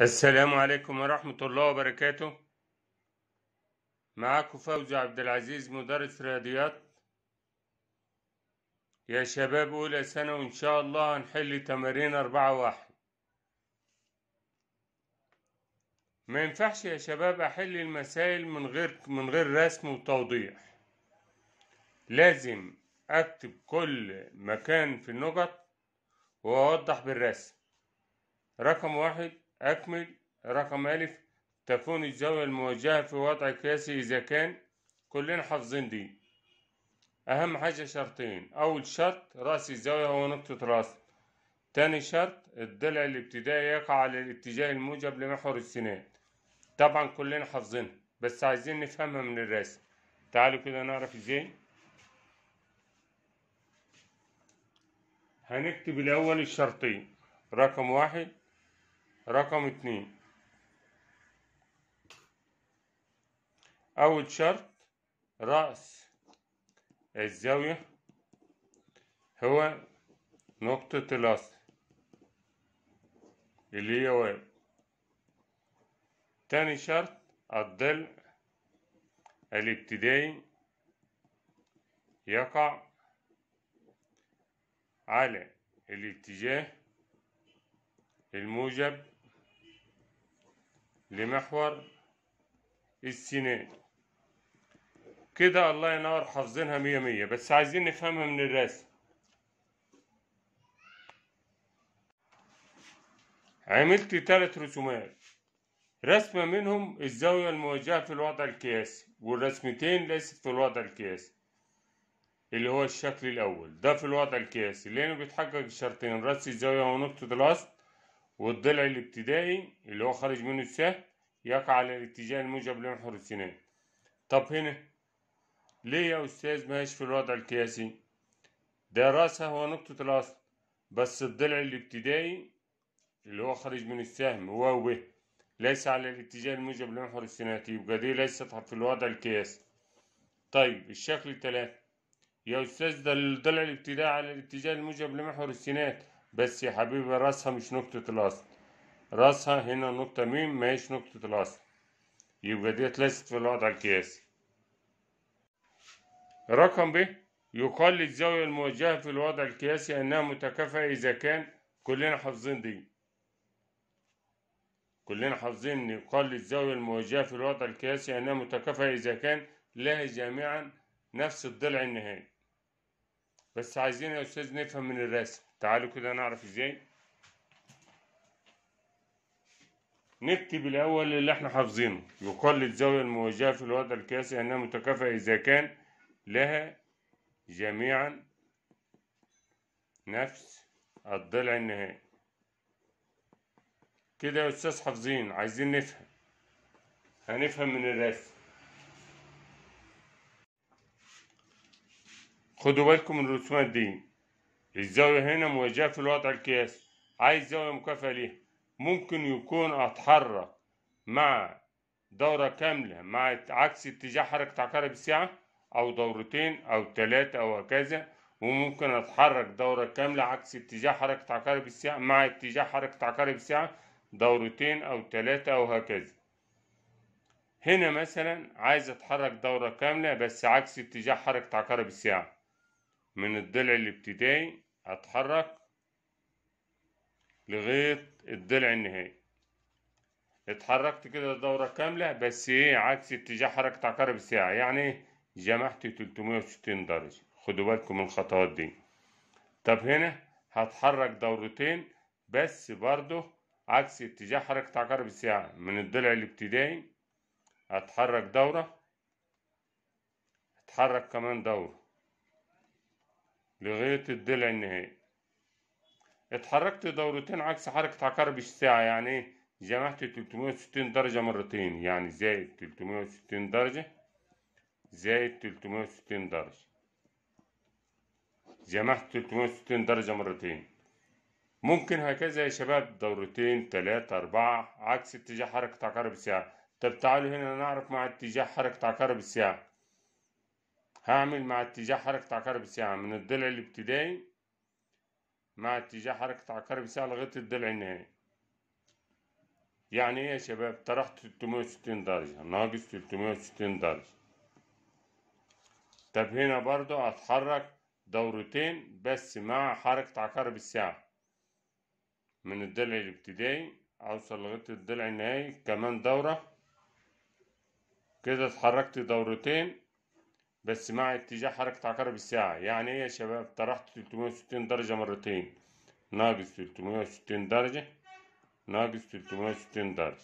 السلام عليكم ورحمة الله وبركاته معاكم فوزي عبد العزيز مدرس رياضيات يا شباب أولى سنة وإن شاء الله هنحل تمارين أربعة واحد ما ينفعش يا شباب أحل المسائل من غير من غير رسم وتوضيح لازم أكتب كل مكان في النقط وأوضح بالرسم رقم واحد أكمل رقم ألف تكون الزاوية الموجهة في وضع قياسي إذا كان كلنا حافظين دي أهم حاجة شرطين أول شرط رأس الزاوية هو نقطة رأس تاني شرط الضلع الابتدائي يقع على الاتجاه الموجب لمحور السنان طبعا كلنا حافظينها بس عايزين نفهمها من الرسم تعالوا كده نعرف ازاي هنكتب الأول الشرطين رقم واحد رقم اتنين أول شرط رأس الزاوية هو نقطة الأصل اللي هي واي تاني شرط الضلع الابتدائي يقع على الاتجاه الموجب لمحور السيناء كده الله ينور حافظينها مية مية بس عايزين نفهمها من الرسم عملت تلات رسومات رسمة منهم الزاوية المواجهة في الوضع القياسي والرسمتين ليست في الوضع القياسي اللي هو الشكل الأول ده في الوضع القياسي لأنه بيتحقق الشرطين رأس الزاوية ونقطة الأصل والضلع الابتدائي اللي هو خارج منه السهم يقع على الاتجاه الموجب لمحور السنان طب هنا ليه يا أستاذ ماشي في الوضع القياسي ده راسها هو نقطة الأصل بس الضلع الابتدائي اللي هو خارج من السهم هو و ليس على الاتجاه الموجب لمحور السيناتي يبقى دي ليست في الوضع القياسي طيب الشكل التلاتة يا أستاذ ده الضلع الابتدائي على الاتجاه الموجب لمحور السينات بس يا حبيبي راسها مش نقطة الأصل راسها هنا نقطة ميم ماهيش نقطة الأصل يبقى ديت ليست في الوضع القياسي رقم ب يقال للزاوية الموجهة في الوضع القياسي أنها متكافئة إذا كان كلنا حافظين دي كلنا حافظين أن يقال للزاوية الموجهة في الوضع القياسي أنها متكافئة إذا كان لها جميعا نفس الضلع النهائي بس عايزين يا أستاذ نفهم من الرسم تعالوا كده نعرف ازاي نكتب الأول اللي احنا حافظينه يقال للزاويه الموجهة في الوضع القياسي أنها متكافئة إذا كان لها جميعا نفس الضلع النهائي كده يا أستاذ حافظين عايزين نفهم هنفهم من الرسم خدوا بالكم من الرسومات دي الزاوية هنا مواجهة في الوضع القياسي عايز زاوية مكافئة ليها ممكن يكون أتحرك مع دورة كاملة مع عكس اتجاه حركة عقارب الساعة أو دورتين أو ثلاثة أو كذا وممكن أتحرك دورة كاملة عكس اتجاه حركة عقارب الساعة مع اتجاه حركة عقارب الساعة دورتين أو ثلاثة أو هكذا هنا مثلا عايز أتحرك دورة كاملة بس عكس اتجاه حركة عقارب الساعة من الضلع الابتدائي هتحرك لغاية الضلع النهائي اتحركت كده دورة كاملة بس ايه عكس اتجاه حركة عقارب الساعة يعني إيه؟ جمعت 360 درجة خدوا بالكم من الخطوات دي طب هنا هتحرك دورتين بس برضه عكس اتجاه حركة عقارب الساعة من الضلع الابتدائي هتحرك دورة اتحرك كمان دورة لغاية الضلع النهائي اتحركت دورتين عكس حركة عقارب الساعة يعني ايه جمعت 360 درجة مرتين يعني زائد 360 درجة زائد 360 درجة جمعت 360 درجة مرتين ممكن هكذا يا شباب دورتين تلاتة أربعة عكس اتجاه حركة عقارب الساعة طب تعالوا هنا نعرف مع اتجاه حركة عقارب الساعة هعمل مع اتجاه حركة عقارب الساعة من الضلع الابتدائي مع اتجاه حركة عقارب الساعة لغاية الضلع النهائي يعني ايه يا شباب طرحت 360 درجة ناقص 360 درجة طب هنا برضو هتحرك دورتين بس مع حركة عقارب الساعة من الضلع الابتدائي اوصل لغاية الضلع النهائي كمان دورة كده اتحركت دورتين بس مع اتجاه حركة عقارب الساعة يعني ايه يا شباب طرحت 360 درجة مرتين ناقص 360 درجة ناقص 360 درجة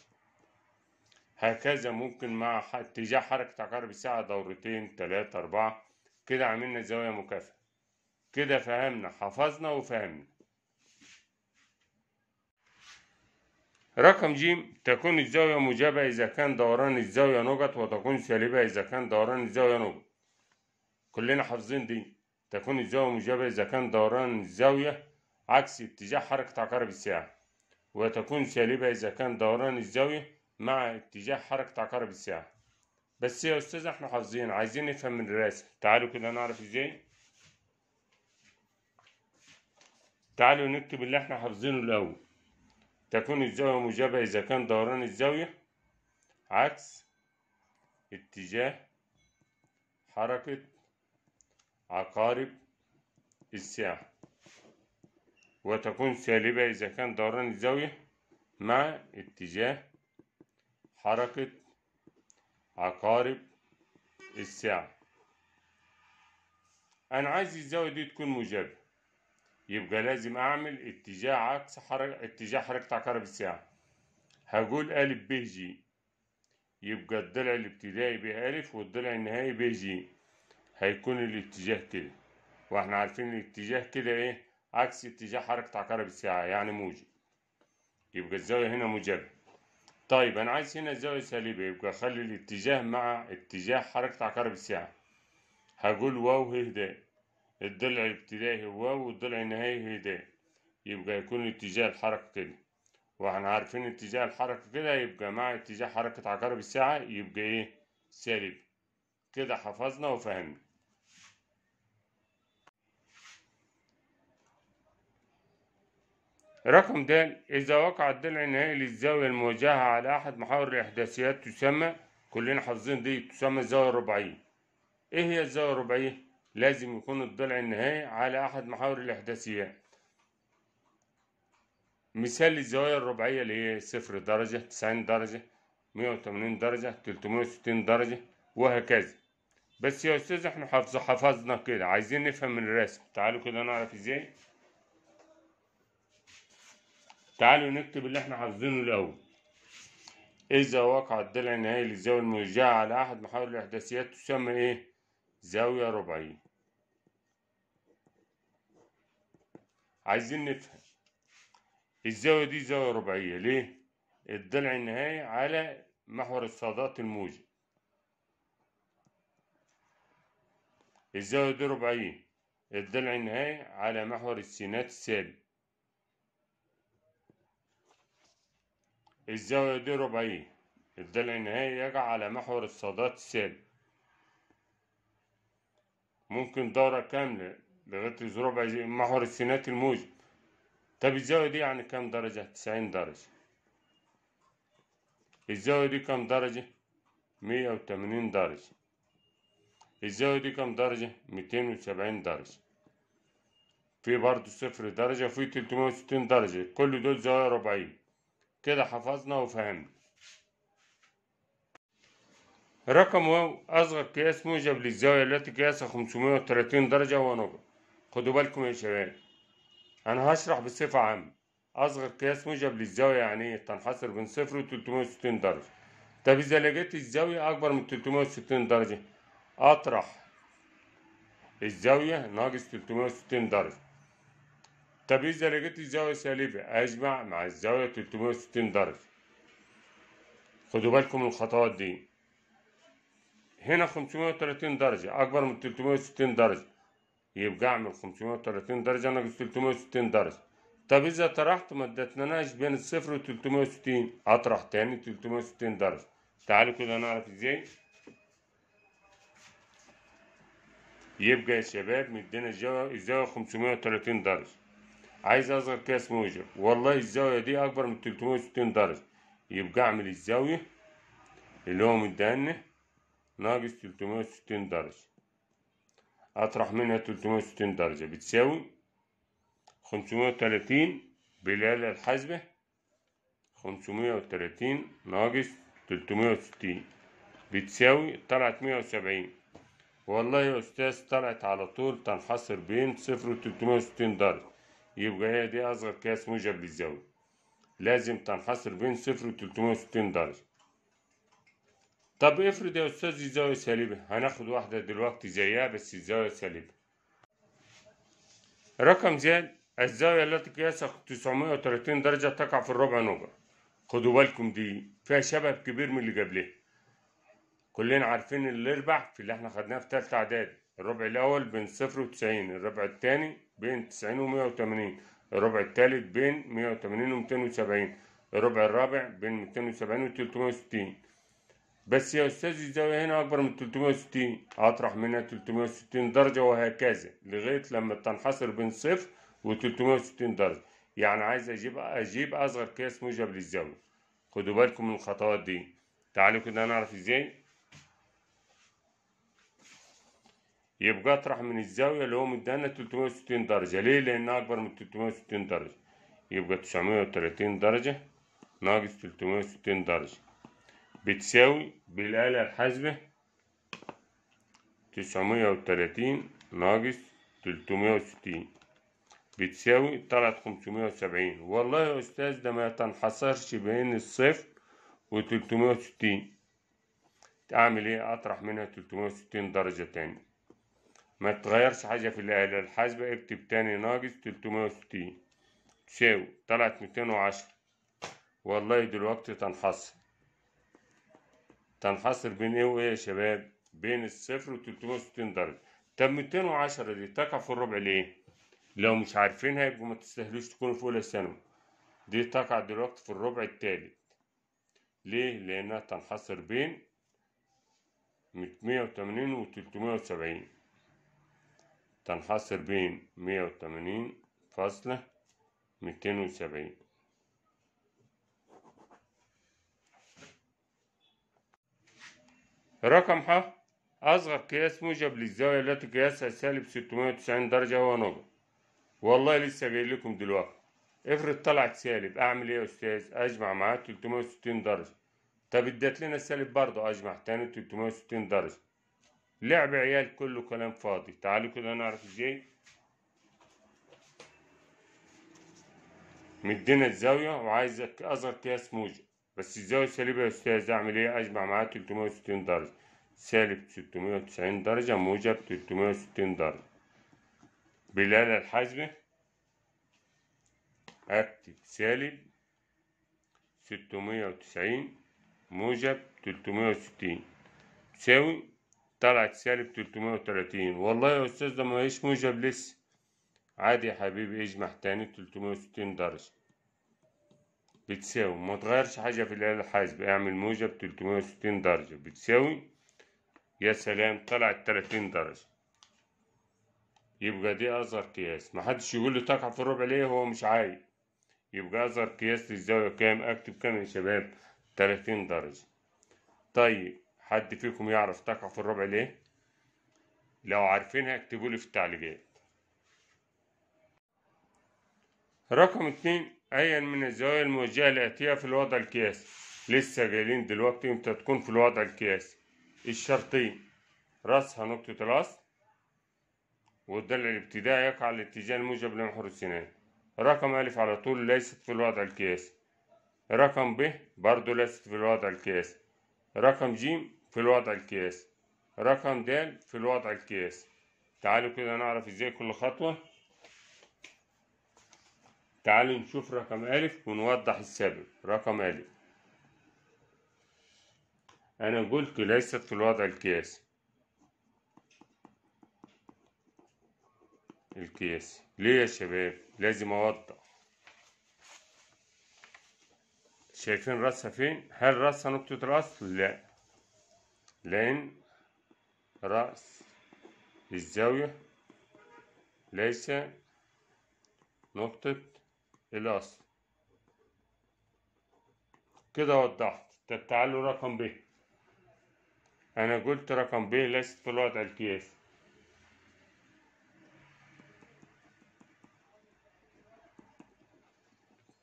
هكذا ممكن مع اتجاه حركة عقارب الساعة دورتين تلاتة أربعة كده عملنا زاوية مكافئة كده فهمنا حفظنا وفهمنا رقم ج تكون الزاوية موجبة إذا كان دوران الزاوية نقط وتكون سالبة إذا كان دوران الزاوية نقط كلنا حافظين دي تكون الزاوية موجبة إذا كان دوران الزاوية عكس اتجاه حركة عقارب الساعة وتكون سالبة إذا كان دوران الزاوية مع اتجاه حركة عقارب الساعة بس يا أستاذ احنا حافظين عايزين نفهم الرسم تعالوا كده نعرف ازاي تعالوا نكتب اللي احنا حافظينه الأول تكون الزاوية موجبة إذا كان دوران الزاوية عكس اتجاه حركة عقارب الساعة وتكون سالبة إذا كان دوران الزاوية مع اتجاه حركة عقارب الساعة أنا عايز الزاوية دي تكون موجبة يبقى لازم أعمل اتجاه عكس حركة اتجاه حركة عقارب الساعة هقول أ ب ج يبقى الضلع الابتدائي بألف والضلع النهائي بجي هيكون الاتجاه كده واحنا عارفين الاتجاه كده ايه عكس اتجاه حركة عقارب الساعة يعني موجب يبقى الزاوية هنا موجبة طيب انا عايز هنا الزاوية سالبة يبقى اخلي الاتجاه مع اتجاه حركة عقارب الساعة هقول واو هي ده الضلع الابتدائي هو واو والضلع النهائي هي ده يبقى يكون اتجاه الحركة كده واحنا عارفين اتجاه الحركة كده يبقى مع اتجاه حركة عقارب الساعة يبقى ايه سالب كده حفظنا وفهمنا رقم د إذا وقع الضلع النهائي للزاوية الموجهة على أحد محاور الإحداثيات تسمى كلنا حافظين دي تسمى الزاوية الرباعية إيه هي الزاوية الرباعية؟ لازم يكون الضلع النهائي على أحد محاور الإحداثيات مثال للزوايا الرباعية اللي هي صفر درجة تسعين درجة مية وتمانين درجة تلتمية وستين درجة وهكذا بس يا استاذ احنا حفظ حفظنا كده عايزين نفهم الرسم تعالوا كده نعرف ازاي تعالوا نكتب اللي احنا حافظينه الاول اذا وقع الضلع النهائي للزاويه الموجهه على احد محاور الاحداثيات تسمى ايه زاويه ربعيه عايزين نفهم الزاويه دي زاويه ربعيه ليه الضلع النهائي على محور الصادات الموجب الزاوية دي ربعية الضلع النهائي على محور السينات السالب الزاوية دي ربعية الضلع النهائي يقع على محور الصادات السالب ممكن دورة كاملة لغاية ربع محور السينات الموجب طب الزاوية دي يعني كام درجة؟ تسعين درجة الزاوية دي كام درجة؟ مية وتمانين درجة الزاوية دي كام درجة؟ ميتين وسبعين درجة في برضو صفر درجة وفي تلتمية وستين درجة كل دول زوايا ربعية كده حفظنا وفهمنا رقم واو أصغر قياس موجب للزاوية التي قياسها خمسمية وتلاتين درجة ونقطة خدوا بالكم يا شباب أنا هشرح بصفة عامة أصغر قياس موجب للزاوية يعني إيه تنحصر بين صفر وتلتمية وستين درجة طب إذا لقيت الزاوية أكبر من تلتمية وستين درجة أطرح الزاوية ناقص 360 درجة طب إذا إيه لقيت الزاوية سالبة أجمع مع الزاوية 360 درجة خدوا بالكم من الخطوات دي هنا 530 درجة أكبر من 360 درجة يبقى أعمل 530 درجة ناقص 360 درجة طب إذا طرحت ما ادتناش بين الصفر و 360 أطرح تاني 360 درجة تعالوا كده نعرف إزاي يبقى يا شباب مدينا الزاوية 530 درجة عايز اصغر كاس موجب والله الزاوية دي اكبر من 360 درجة يبقى اعمل الزاوية اللي هو مدينا ناقص 360 درجة اطرح منها 360 درجة بتساوي 530 بالآلة الحاسبة 530 ناقص 360 بتساوي طلعت 170 والله يا استاذ طلعت على طول تنحصر بين صفر وتلتمية درجة يبقى هي دي اصغر كاس موجب للزاوية لازم تنحصر بين صفر وتلتمية درجة طب افرض يا استاذ الزاوية سالبة هناخد واحدة دلوقتي زيها بس الزاوية سالبة رقم زاد الزاوية التي قياسها 930 درجة تقع في الربع نوبة خدوا بالكم دي فيها شبه كبير من اللي قبلها كلنا عارفين اللي يربح في اللي احنا خدناه في تالتة اعدادي الربع الاول بين صفر وتسعين الربع التاني بين تسعين ومية وتمانين الربع التالت بين مية وتمانين ومتين وسبعين الربع الرابع بين ميتين وسبعين وتلتمية وستين بس يا استاذ الزاوية هنا اكبر من 360 اطرح منها 360 درجة وهكذا لغاية لما تنحصر بين صفر و 360 درجة يعني عايز اجيب اجيب اصغر قياس موجب للزاوية خدوا بالكم من الخطوات دي تعالوا كده نعرف ازاي يبقى اطرح من الزاوية اللي هو مدانا 360 درجة ليه لأنها أكبر من 360 درجة يبقى 930 درجة ناقص 360 درجة بتساوي بالآلة الحاسبة 930 ناقص 360 بتساوي طلعت وسبعين والله يا أستاذ ده ما تنحصرش بين الصفر و 360 أعمل إيه أطرح منها 360 درجة تاني ما تغيرش حاجة في الآلة الحاسبة اكتب تاني ناقص تلتمية وستين تساوي طلعت ميتين وعشرة والله دلوقتي تنحصر تنحصر بين ايه وايه يا شباب بين الصفر وتلتمية وستين درجة طب ميتين وعشرة دي تقع في الربع ليه لو مش عارفينها يبقوا ما تستاهلوش تكونوا في أولى ثانوي دي تقع دلوقتي في الربع التالت ليه لأنها تنحصر بين 180 وتمانين وتلتمية وسبعين تنحصر بين مية وتمانين فاصلة ميتين وسبعين رقم ح أصغر قياس موجب للزاوية التي قياسها سالب ستمية وتسعين درجة هو نقطة والله لسه جاي لكم دلوقتي افرض طلعت سالب أعمل إيه يا أستاذ؟ أجمع معاه تلتمية وستين درجة طب ادت لنا سالب برضه أجمع تاني تلتمية وستين درجة لعب عيال كله كلام فاضي تعالوا كده نعرف ازاي مدينا الزاوية وعايزك أظهر قياس موجب بس الزاوية السالبة يا أستاذ أعمل إيه أجمع معاها 360 درجة سالب 690 درجة موجب 360 درجة بالآلة الحاسبة أكتب سالب 690 موجب 360 تساوي طلعت سالب 330 والله يا أستاذ ده ما هيش موجب لسه عادي يا حبيبي اجمع تاني 360 درجة بتساوي ما تغيرش حاجة في الآلة الحاسبة اعمل موجب 360 درجة بتساوي يا سلام طلعت 30 درجة يبقى دي أصغر قياس محدش يقول لي تقع في الربع ليه هو مش عايز يبقى أصغر قياس للزاوية كام أكتب كام يا شباب 30 درجة طيب حد فيكم يعرف تقع في الربع ليه لو عارفينها اكتبوا لي في التعليقات رقم اتنين أيا من الزوايا الموجهة لأتيها في الوضع القياسي لسه جايين دلوقتي امتى تكون في الوضع القياسي الشرطين رأسها نقطة الأصل والدلع الابتدائي يقع على الاتجاه الموجب لمحور السنان رقم ألف على طول ليست في الوضع القياسي رقم ب برضه ليست في الوضع القياسي رقم ج في الوضع القياسي رقم د في الوضع القياسي تعالوا كده نعرف ازاي كل خطوة تعالوا نشوف رقم أ ونوضح السبب رقم أ أنا قلت ليست في الوضع القياسي القياسي ليه يا شباب لازم أوضح شايفين راسها فين هل راسها نقطة رأس لا لأن رأس الزاوية ليس نقطة الأصل كده وضحت طب تعالوا رقم ب أنا قلت رقم ب ليست في الوضع القياسي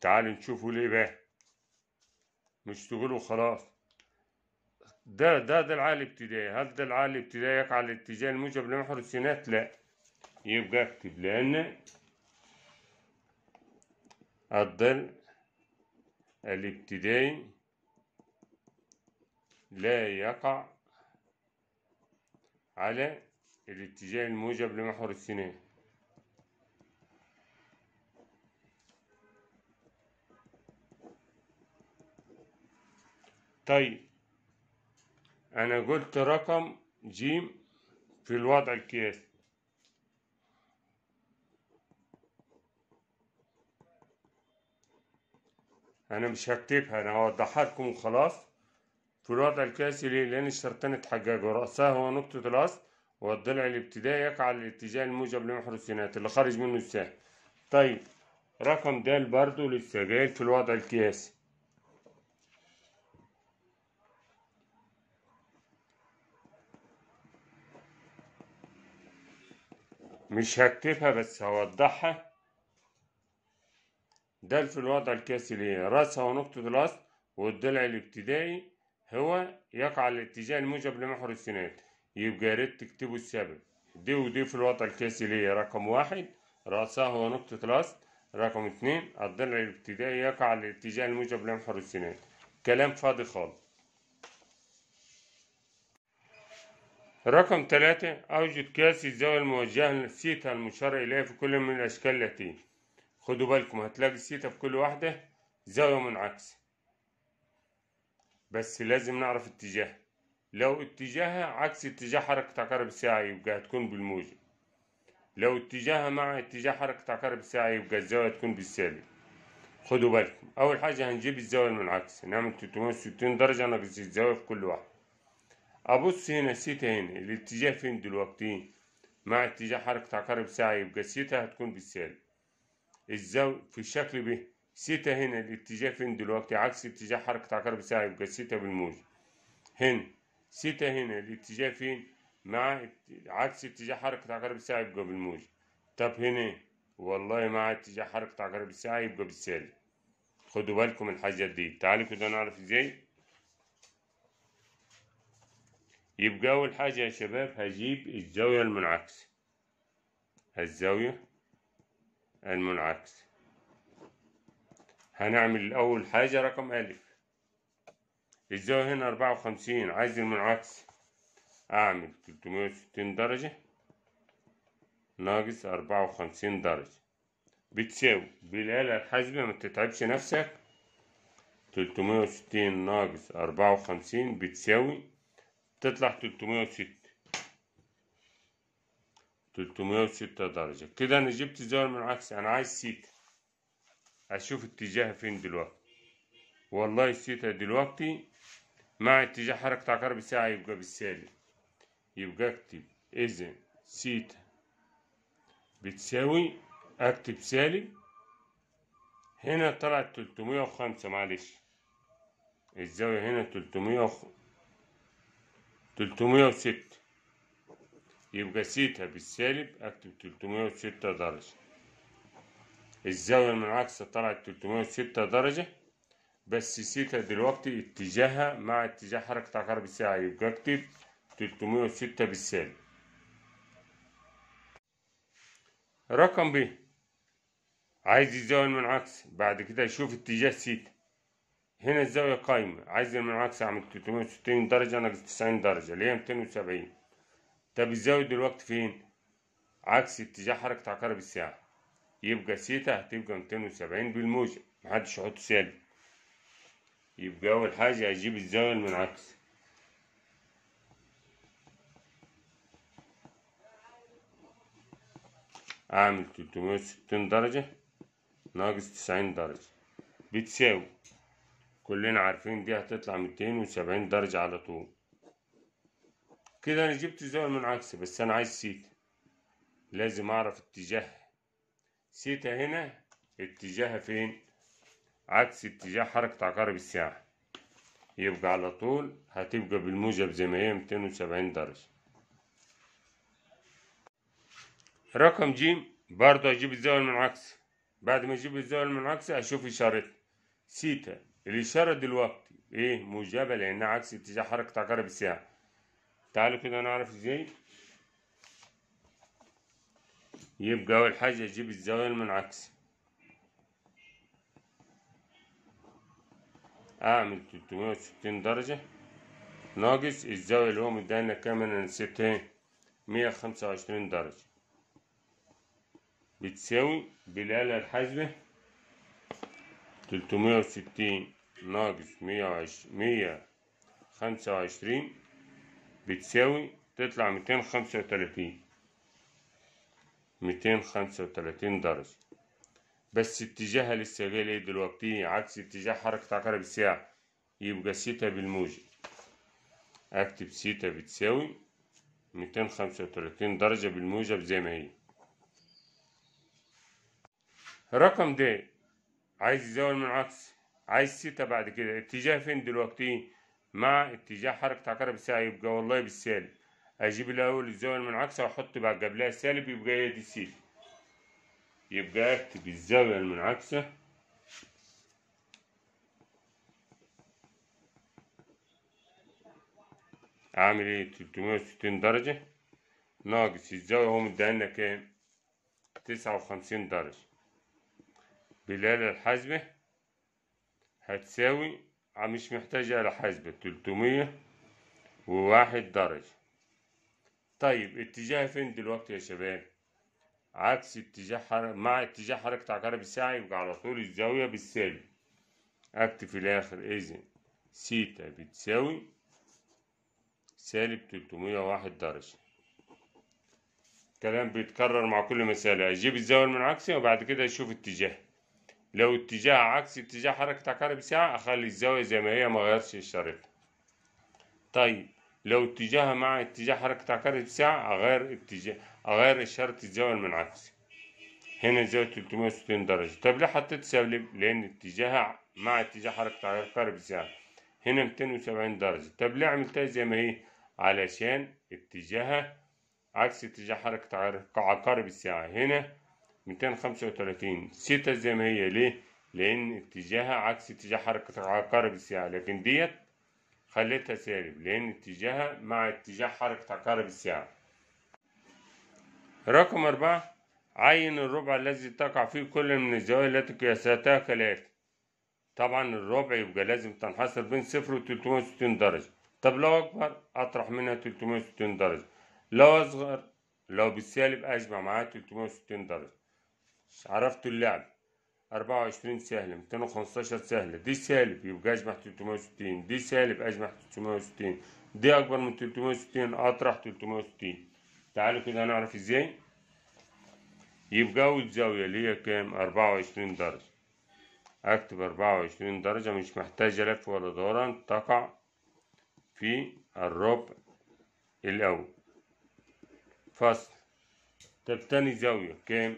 تعالوا نشوفوا ليه بقى مشتغل وخلاص ده ده ده العالي الابتدائي هل ده العالي الابتدائي يقع على الاتجاه الموجب لمحور السينات لا يبقى اكتب لان الضلع الابتدائي لا يقع على الاتجاه الموجب لمحور السينات طيب أنا قلت رقم ج في الوضع القياسي أنا مش هكتبها أنا هوضحها لكم وخلاص في الوضع القياسي ليه؟ لأن الشرطين اتحججوا رأسها هو نقطة الأصل والضلع الابتدائي يقع على الاتجاه الموجب لمحور السينات اللي خارج منه السهم. طيب رقم د برضه لسه جاي في الوضع القياسي مش هكتبها بس هوضحها ده في الوضع الكاسي ليه رأسها ونقطة الأصل والضلع الابتدائي هو يقع على الاتجاه الموجب لمحور السينات يبقى ريت تكتبوا السبب دي ودي في الوضع الكاسي ليه رقم واحد رأسها هو نقطة الأصل رقم اتنين الضلع الابتدائي يقع على الاتجاه الموجب لمحور السينات كلام فاضي خالص رقم ثلاثة أوجد قياس الزاوية الموجهة للثيتا المشار إليها في كل من الأشكال التي خدوا بالكم هتلاقي الثيتا في كل واحدة زاوية منعكسة بس لازم نعرف اتجاهها لو اتجاهها عكس اتجاه حركة عقارب الساعة يبقى هتكون بالموجب لو اتجاهها مع اتجاه حركة عقارب الساعة يبقى الزاوية تكون بالسالب خدوا بالكم أول حاجة هنجيب الزاوية المنعكسة نعمل 360 درجة ناقص الزاوية في كل واحدة ابص هنا سيتا هنا الاتجاه فين دلوقتي مع اتجاه حركة عقارب ساعة يبقى سيتا هتكون بالسالب الزاوية في الشكل ب سيتا هنا الاتجاه فين دلوقتي عكس اتجاه حركة عقارب ساعة يبقى سيتا بالموجب هنا سيتا هنا الاتجاه فين مع عكس اتجاه حركة عقارب ساعة يبقى بالموجب طب هنا والله مع اتجاه حركة عقارب ساعة يبقى بالسالب خدوا بالكم الحاجات دي تعالوا كده نعرف ازاي يبقى أول حاجة يا شباب هجيب الزاوية المنعكسة الزاوية المنعكسة هنعمل أول حاجة رقم ألف الزاوية هنا أربعة وخمسين عايز المنعكس أعمل تلتمية وستين درجة ناقص أربعة وخمسين درجة بتساوي بالآلة الحاسبة ما تتعبش نفسك تلتمية وستين ناقص أربعة وخمسين بتساوي تطلع 306 306 درجة كده أنا جبت زاوية من المنعكسة أنا عايز سيتا أشوف اتجاهها فين دلوقتي والله سيتا دلوقتي مع اتجاه حركة عقارب الساعة يبقى بالسالب يبقى أكتب إذا سيتا بتساوي أكتب سالب هنا طلعت 305 معلش الزاوية هنا 305 تلتمية وستة يبقى سيتا بالسالب أكتب تلتمية وستة درجة الزاوية المنعكسة طلعت تلتمية وستة درجة بس سيتا دلوقتي اتجاهها مع اتجاه حركة عقارب الساعة يبقى أكتب تلتمية وستة بالسالب رقم ب عايز الزاوية المنعكسة بعد كده يشوف اتجاه سيتا هنا الزاوية قايمة عايز المنعكس اعمل 360 درجة ناقص 90 درجة اللي هي 270 طب الزاوية دلوقتي فين؟ عكس اتجاه حركة عقارب الساعة يبقى سيتا هتبقى 270 بالموجة محدش يحط سالب يبقى أول حاجة أجيب الزاوية المنعكسة أعمل 360 درجة ناقص 90 درجة بتساوي كلنا عارفين دي هتطلع ميتين وسبعين درجة على طول كده أنا جبت زاوية منعكسة بس أنا عايز سيتا لازم أعرف اتجاه سيتا هنا اتجاهها فين عكس اتجاه حركة عقارب الساعة يبقى على طول هتبقى بالموجب زي ما هي ميتين وسبعين درجة رقم ج برضه هجيب الزاوية المنعكسة بعد ما اجيب الزاوية المنعكسة اشوف اشارتها سيتا الإشارة دلوقتي إيه موجبة لأنها عكس اتجاه حركة عقارب الساعة تعالوا كده نعرف إزاي يبقى أول حاجة أجيب الزاوية المنعكسة أعمل وستين درجة ناقص الزاوية اللي هو مدانا كام أنا نسيتها إيه؟ وعشرين درجة بتساوي بالآلة الحاسبة تلتمية وستين ناقص مية خمسة وعشرين بتساوي تطلع ميتين خمسة وتلاتين ميتين خمسة وتلاتين درجة بس اتجاهها للسبيل ايه دلوقتي عكس اتجاه حركة عقرب الساعة يبقى سيتا بالموجب اكتب سيتا بتساوي ميتين خمسة وتلاتين درجة بالموجب زي ما هي الرقم ده عايز يزاول من العكس عايز ستة بعد كده اتجاه فين دلوقتي مع اتجاه حركة عقارب الساعة يبقى والله بالسالب اجيب الاول الزاوية المنعكسة واحط بعد قبلها سالب يبقى هي دي سي يبقى اكتب الزاوية المنعكسة اعمل ايه تلتمية وستين درجة ناقص الزاوية هو مديها لنا كام وخمسين درجة بالآلة الحاسبة هتساوي آه، مش محتاجة حاسبة تلتمية وواحد درجة طيب اتجاه فين دلوقتي يا شباب عكس اتجاه حركة مع اتجاه حركة عقارب الساعة يبقى على طول الزاوية بالسالب أكتب في الآخر إذا سيتا بتساوي سالب تلتمية وواحد درجة كلام بيتكرر مع كل مسألة أجيب الزاوية المنعكسة وبعد كده أشوف اتجاهها لو اتجاه عكس اتجاه حركة عقارب الساعة أخلي الزاوية زي ما هي مغيرش الشريط طيب لو اتجاهها مع اتجاه حركة عقارب الساعة أغير اتجاه أغير إشارة الزاوية المنعكسة هنا زاوية 360 درجة طب ليه حطيت سالب لأن اتجاهها مع اتجاه حركة عقارب الساعة هنا 270 درجة طب ليه عملتها زي ما هي علشان اتجاهها عكس اتجاه حركة عقارب الساعة هنا 235 ثيتا زي ما هي ليه؟ لأن اتجاهها عكس اتجاه حركة عقارب الساعة لكن ديت خليتها سالب لأن اتجاهها مع اتجاه حركة عقارب الساعة رقم أربعة عين الربع الذي تقع فيه كل من الزوايا التي قياستها كالآتي طبعا الربع يبقى لازم تنحصر بين صفر وتلتمية وستين درجة طب لو أكبر أطرح منها تلتمية وستين درجة لو أصغر لو بالسالب أجمع معاها تلتمية وستين درجة عرفتوا اللعب أربعة وعشرين سهلة ميتين وخمستاشر سهلة دي سالب يبقى أجمع تلتمية وستين دي سالب أجمع تلتمية وستين دي أكبر من تلتمية وستين أطرح تلتمية وستين تعالوا كده هنعرف إزاي يبقى أول زاوية اللي هي كام أربعة وعشرين درجة أكتب أربعة وعشرين درجة مش محتاجة لف ولا دوران تقع في الربع الأول فصل طب تاني زاوية كام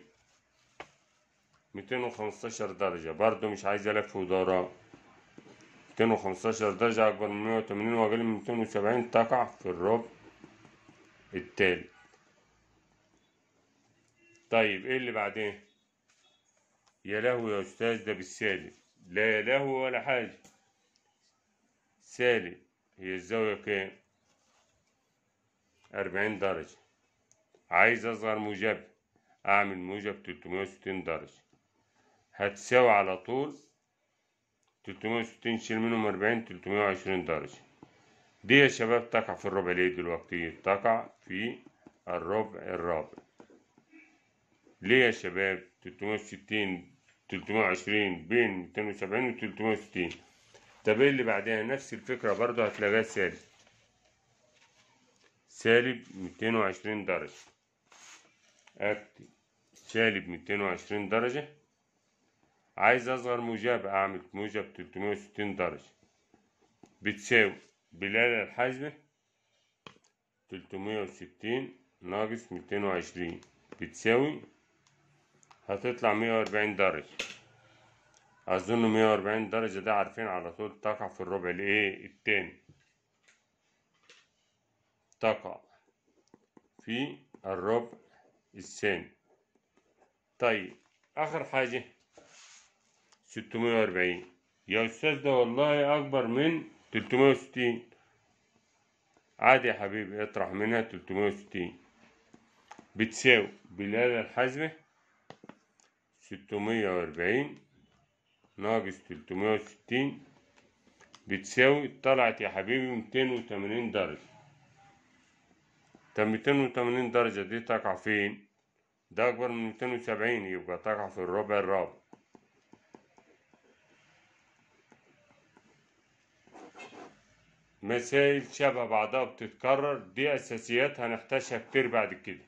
215 درجة برضو مش عايز الف ودارة 215 درجة أكبر من 180 وأقل من 270 تقع في الربع التالي طيب ايه اللي بعدين يا لهو يا أستاذ ده بالسالب لا يا لهو ولا حاجة سالب هي الزاوية كام أربعين درجة عايز أصغر موجب أعمل موجب تلتمية وستين درجة هتساوي على طول تلتمية وستين شيل منهم أربعين تلتمية وعشرين درجة دي يا شباب تقع في الربع ليه دلوقتي تقع في الربع الرابع ليه يا شباب تلتمية وستين تلتمية وعشرين بين ميتين وسبعين وتلتمية وستين طب ايه اللي بعدها نفس الفكرة برضو هتلاقيها سالب سالب ميتين وعشرين درجة اكتب سالب ميتين وعشرين درجة عايز أصغر موجب أعمل موجب 360 درجة بتساوي بلال الحزمة 360 ناقص 220 بتساوي هتطلع 140 درجة أظن 140 درجة ده عارفين على طول تقع في الربع الإيه التاني تقع في الربع الثاني طيب آخر حاجة 640 يا أستاذ ده والله أكبر من 360 عادي يا حبيبي اطرح منها 360 بتساوي بالآلة الحاسبة 640 ناقص 360 بتساوي طلعت يا حبيبي 280 درجة طب 280 درجة دي تقع فين؟ ده أكبر من 270 يبقى تقع في الربع الرابع مسائل شبه بعضها بتتكرر دي أساسيات هنحتاجها كتير بعد كده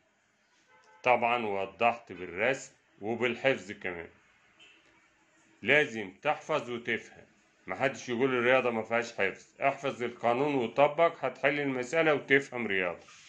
طبعا وضحت بالرسم وبالحفظ كمان لازم تحفظ وتفهم محدش يقول الرياضة ما فيهاش حفظ احفظ القانون وطبق هتحل المسألة وتفهم رياضة